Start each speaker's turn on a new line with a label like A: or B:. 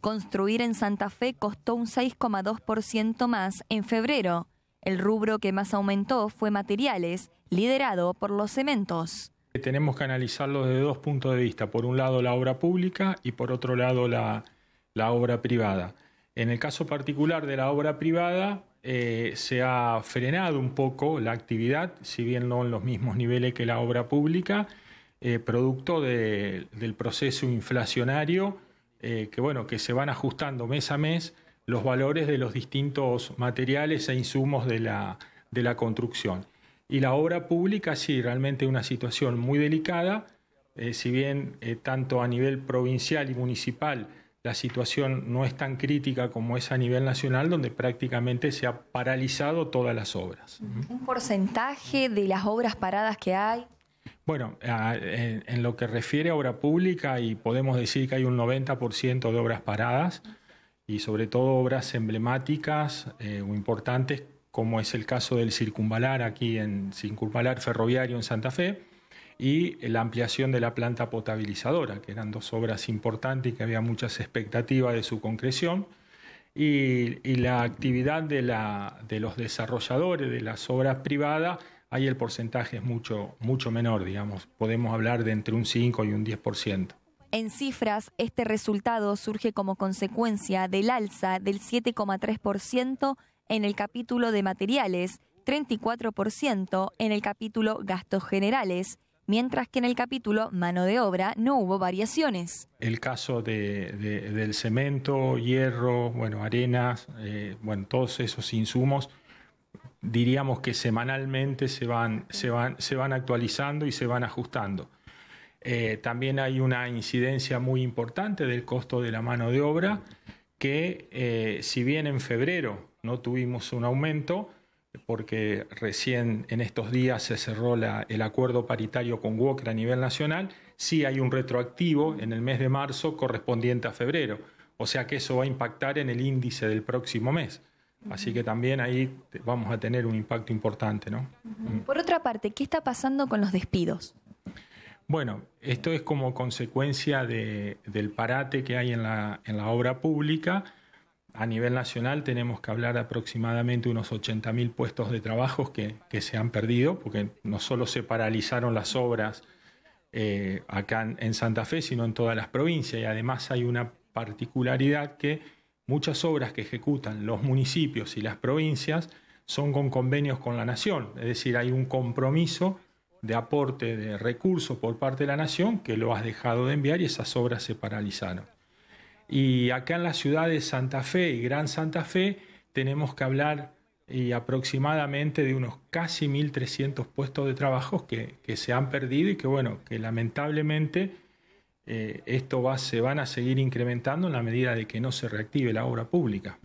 A: Construir en Santa Fe costó un 6,2% más en febrero. El rubro que más aumentó fue materiales, liderado por los cementos.
B: Tenemos que analizarlo desde dos puntos de vista. Por un lado la obra pública y por otro lado la, obra privada. En el caso particular de la obra privada, eh, se ha frenado un poco la actividad, si bien no en los mismos niveles que la obra pública, eh, producto del proceso inflacionario eh, que, bueno, que se van ajustando mes a mes los valores de los distintos materiales e insumos de la, construcción. Y la obra pública, sí, realmente una situación muy delicada, eh, si bien eh, tanto a nivel provincial y municipal la situación no es tan crítica como es a nivel nacional, donde prácticamente se ha paralizado todas las obras.
A: ¿Un porcentaje de las obras paradas que hay? Bueno,
B: en, lo que refiere a obra pública, y podemos decir que hay un 90% de obras paradas, y sobre todo obras emblemáticas eh, o importantes, como es el caso del circunvalar aquí en circunvalar ferroviario en Santa Fe, y la ampliación de la planta potabilizadora, que eran dos obras importantes y que había muchas expectativas de su concreción. Y, la actividad la, de los desarrolladores de las obras privadas ahí el porcentaje es mucho, mucho menor, digamos. Podemos hablar de entre un 5 y un 10%.
A: En cifras, este resultado surge como consecuencia del alza del 7,3% en el capítulo de materiales, 34% en el capítulo gastos generales, mientras que en el capítulo mano de obra no hubo variaciones.
B: El caso de, del cemento, hierro, bueno, arenas, eh, bueno, todos esos insumos diríamos que semanalmente se van, se van, actualizando y se van ajustando. Eh, también hay una incidencia muy importante del costo de la mano de obra, que eh, si bien en febrero no tuvimos un aumento, porque recién en estos días se cerró el acuerdo paritario con WOCR a nivel nacional, sí hay un retroactivo en el mes de marzo correspondiente a febrero. O sea que eso va a impactar en el índice del próximo mes. Así que también ahí vamos a tener un impacto importante, ¿no?
A: Mm. Por otra parte, ¿qué está pasando con los despidos?
B: Bueno, esto es como consecuencia del parate que hay en la, en la, obra pública. A nivel nacional tenemos que hablar aproximadamente unos 80.000 puestos de trabajo que, que, se han perdido, porque no solo se paralizaron las obras eh, acá en Santa Fe, sino en todas las provincias. Y además hay una particularidad que muchas obras que ejecutan los municipios y las provincias son con convenios con la nación, es decir, hay un compromiso de aporte de recursos por parte de la nación que lo has dejado de enviar y esas obras se paralizaron. Y acá en la ciudad de Santa Fe y Gran Santa Fe tenemos que hablar y aproximadamente de unos casi 1.300 puestos de trabajo que, que se han perdido y que bueno, que lamentablemente eh, esto va, se van a seguir incrementando en la medida de que no se reactive la obra pública.